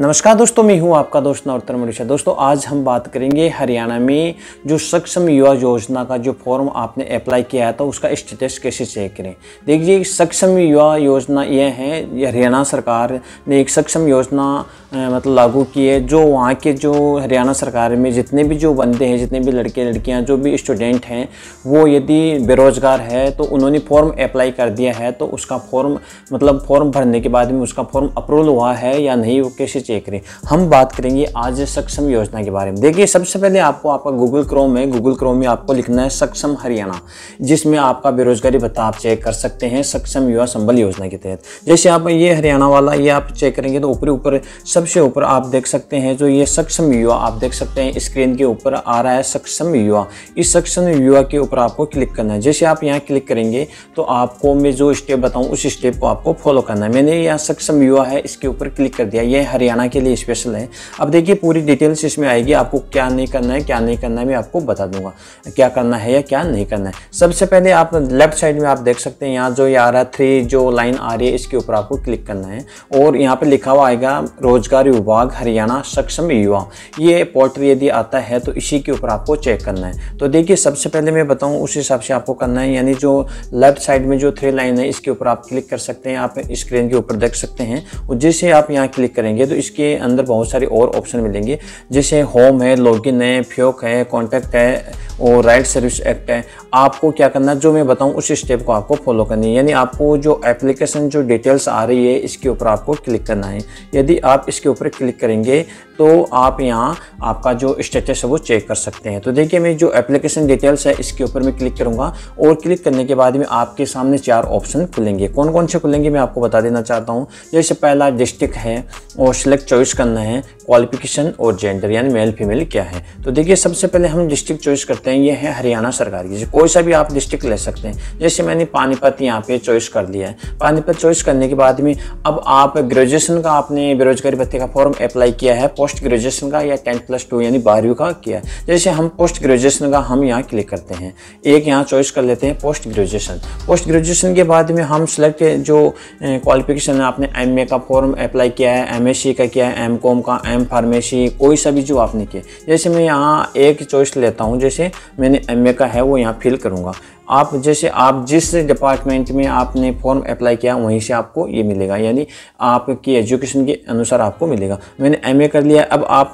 नमस्कार दोस्तों मैं हूं आपका दोस्त नौतन मनीषा दोस्तों आज हम बात करेंगे हरियाणा में जो सक्षम युवा योजना का जो फॉर्म आपने अप्लाई किया था तो उसका स्टेटस कैसे चेक करें देखिए सक्षम युवा योजना यह है हरियाणा सरकार ने एक सक्षम योजना मतलब लागू की है जो वहाँ के जो हरियाणा सरकार में जितने भी जो बंदे हैं जितने भी लड़के लड़कियाँ जो भी स्टूडेंट हैं वो यदि बेरोज़गार है तो उन्होंने फॉर्म अप्लाई कर दिया है तो उसका फॉर्म मतलब फॉर्म भरने के बाद में उसका फॉर्म अप्रूवल हुआ है या नहीं वो कैसे चेक करें हम बात करेंगे आज सक्षम योजना के बारे में देखिए सबसे पहले आपको आपका गूगल क्रोम है गूगल क्रोम में आपको लिखना है सक्षम हरियाणा जिसमें आपका बेरोजगारी भत्ता आप चेक कर सकते हैं सक्षम युवा संबल योजना के तहत जैसे आप ये हरियाणा वाला ये आप चेक करेंगे तो ऊपरी ऊपर सबसे ऊपर आप देख सकते हैं जो ये सक्षम युवा आप देख सकते हैं स्क्रीन के ऊपर आ रहा है सक्षम युवा इस सक्षम युवा के ऊपर आपको क्लिक करना है जैसे आप यहाँ क्लिक करेंगे तो आपको मैं जो स्टेप बताऊँ उस स्टेप को आपको फॉलो करना है मैंने यहाँ सक्षम युवा है इसके ऊपर क्लिक कर दिया ये हरियाणा हरियाणा के लिए स्पेशल है अब देखिए पूरी डिटेल्स इसमें आएगी आपको क्या नहीं करना है क्या नहीं करना है मैं आपको बता दूंगा क्या करना है या क्या नहीं करना है सबसे पहले आप लेफ्ट साइड में आप देख सकते हैं यहाँ जो ये आ रहा है थ्री जो लाइन आ रही है इसके ऊपर आपको क्लिक करना है और यहाँ पर लिखा हुआ आएगा रोजगार विभाग हरियाणा सक्षम युवा ये पोर्टल यदि आता है तो इसी के ऊपर आपको चेक करना है तो देखिए सबसे पहले मैं बताऊँ उस हिसाब से आपको करना है यानी जो लेफ्ट साइड में जो थ्री लाइन है इसके ऊपर आप क्लिक कर सकते हैं आप स्क्रीन के ऊपर देख सकते हैं और जैसे आप यहाँ क्लिक करेंगे तो इस इसके अंदर बहुत सारे और ऑप्शन मिलेंगे जैसे होम है लॉगिन है फ्योक है कॉन्टैक्ट है और राइट सर्विस एक्ट है आपको क्या करना है जो मैं बताऊं उस स्टेप को आपको फॉलो करनी है यानी आपको जो एप्लीकेशन जो डिटेल्स आ रही है इसके ऊपर आपको क्लिक करना है यदि आप इसके ऊपर क्लिक करेंगे तो आप यहाँ आपका जो स्टेटस है वो चेक कर सकते हैं तो देखिए मैं जो एप्लीकेशन डिटेल्स है इसके ऊपर मैं क्लिक करूँगा और क्लिक करने के बाद में आपके सामने चार ऑप्शन खुलेंगे कौन कौन से खुलेंगे मैं आपको बता देना चाहता हूँ जैसे पहला डिस्ट्रिक्ट है और सिलेक्ट चॉइस करना है क्वालिफिकेशन और जेंडर यानी मेल फीमेल क्या है तो देखिए सबसे पहले हम डिस्ट्रिक्ट चॉइस करते हैं ये है हरियाणा सरकार की कोई सा भी आप डिस्ट्रिक्ट ले सकते हैं जैसे मैंने पानीपत यहाँ पे चॉइस कर लिया है पानीपत चॉइस करने के बाद में अब आप ग्रेजुएशन का आपने बेरोजगारी भत्ते का फॉर्म अप्लाई किया है पोस्ट ग्रेजुएशन का या टेंथ प्लस टू यानी बारहवीं का किया जैसे हम पोस्ट ग्रेजुएशन का हम यहाँ क्लिक करते हैं एक यहाँ चॉइस कर लेते हैं पोस्ट ग्रेजुएशन पोस्ट ग्रेजुएशन के बाद में हम सेलेक्ट जो क्वालिफिकेशन है आपने एम का फॉर्म अप्लाई किया है एम का किया है एम का एम फार्मेसी कोई सा भी जो आपने किया जैसे मैं यहाँ एक चॉइस लेता हूँ जैसे मैंने एम का है वो यहाँ फिल करूँगा आप जैसे आप जिस डिपार्टमेंट में आपने फॉर्म अप्लाई किया वहीं से आपको ये मिलेगा यानी आपकी एजुकेशन के अनुसार आपको मिलेगा मैंने एमए कर लिया अब आप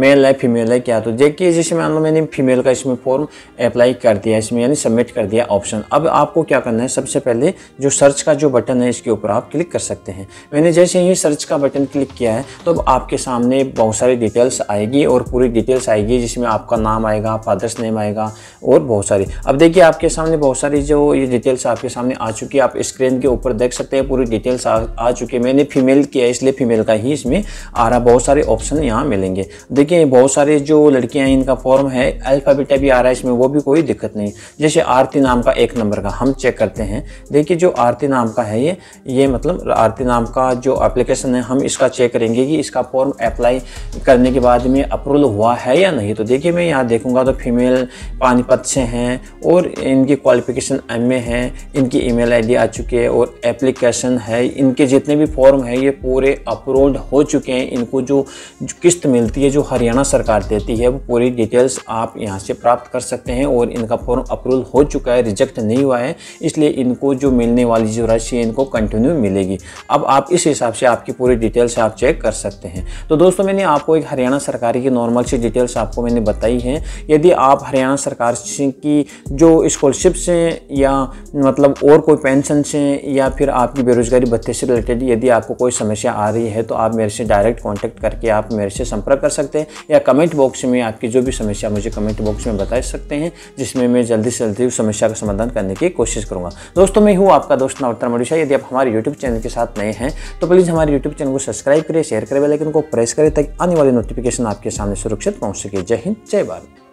मेल है फीमेल है क्या तो देखिए जैसे मान लो मैंने फीमेल का इसमें फॉर्म अप्लाई कर दिया इसमें यानी सबमिट कर दिया ऑप्शन अब आपको क्या करना है सबसे पहले जो सर्च का जो बटन है इसके ऊपर आप क्लिक कर सकते हैं मैंने जैसे ही सर्च का बटन क्लिक किया है तो अब आपके सामने बहुत सारी डिटेल्स आएगी और पूरी डिटेल्स आएगी जिसमें आपका नाम आएगा फादर्स नेम आएगा और बहुत सारी अब देखिए आप आपके सामने बहुत सारी जो ये डिटेल्स आपके सामने आ चुकी है आप स्क्रीन के ऊपर देख सकते हैं पूरी डिटेल्स आ, आ चुकी है मैंने फीमेल किया इसलिए फीमेल का ही इसमें आ रहा बहुत सारे ऑप्शन यहाँ मिलेंगे देखिए बहुत सारे जो लड़कियाँ हैं इनका फॉर्म है अल्फ़ाबेटा भी आ रहा है इसमें वो भी कोई दिक्कत नहीं जैसे आरती नाम का एक नंबर का हम चेक करते हैं देखिए जो आरती नाम का है ये ये मतलब आरती नाम का जो अप्लीकेशन है हम इसका चेक करेंगे कि इसका फॉर्म अप्लाई करने के बाद में अप्रूवल हुआ है या नहीं तो देखिए मैं यहाँ देखूँगा तो फीमेल पानीपत से हैं और इनकी क्वालिफिकेशन एम ए है इनकी ईमेल आईडी आ चुकी है और एप्लीकेशन है इनके जितने भी फॉर्म है ये पूरे अप्रूव्ड हो चुके हैं इनको जो, जो किस्त मिलती है जो हरियाणा सरकार देती है वो पूरी डिटेल्स आप यहाँ से प्राप्त कर सकते हैं और इनका फॉर्म अप्रूव हो चुका है रिजेक्ट नहीं हुआ है इसलिए इनको जो मिलने वाली जो राशि है इनको कंटिन्यू मिलेगी अब आप इस हिसाब से आपकी पूरी डिटेल्स आप चेक कर सकते हैं तो दोस्तों मैंने आपको एक हरियाणा सरकार की नॉर्मल सी डिटेल्स आपको मैंने बताई है यदि आप हरियाणा सरकार की जो इस स्कॉलरशिप से या मतलब और कोई पेंशन से या फिर आपकी बेरोजगारी भत्ते से रिलेटेड यदि आपको कोई समस्या आ रही है तो आप मेरे से डायरेक्ट कॉन्टैक्ट करके आप मेरे से संपर्क कर सकते हैं या कमेंट बॉक्स में आपकी जो भी समस्या मुझे कमेंट बॉक्स में बता सकते हैं जिसमें मैं जल्दी से जल्दी उस समस्या का समाधान करने की कोशिश करूँगा दोस्तों मैं हूँ आपका दोस्त नवतर मडूषा यदि आप हमारे यूट्यूब चैनल के साथ नए हैं तो प्लीज़ हमारे यूट्यूब चैनल को सब्सक्राइब करें शेयर करें लेकिन उनको प्रेस करें ताकि आने वाली नोटिफिकेशन आपके सामने सुरक्षित पहुँच सके जय हिंद जय भारत